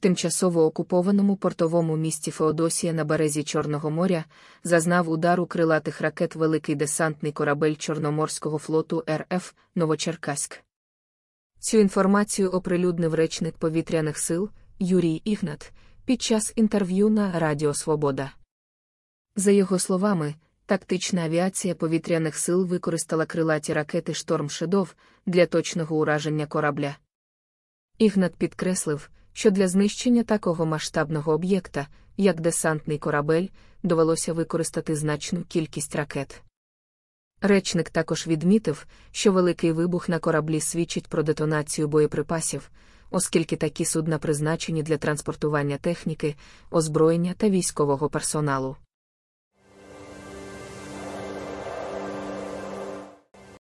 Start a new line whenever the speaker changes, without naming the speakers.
тимчасово окупованому портовому місті Феодосія на березі Чорного моря зазнав удару крилатих ракет великий десантний корабель Чорноморського флоту РФ Новочеркаськ. Цю інформацію оприлюднив речник повітряних сил Юрій Ігнат під час інтерв'ю на Радіо Свобода. За його словами, тактична авіація повітряних сил використала крилаті ракети Шторм Шедов для точного ураження корабля. Ігнат підкреслив, що для знищення такого масштабного об'єкта, як десантний корабель, довелося використати значну кількість ракет. Речник також відмітив, що великий вибух на кораблі свідчить про детонацію боєприпасів, оскільки такі судна призначені для транспортування техніки, озброєння та військового персоналу.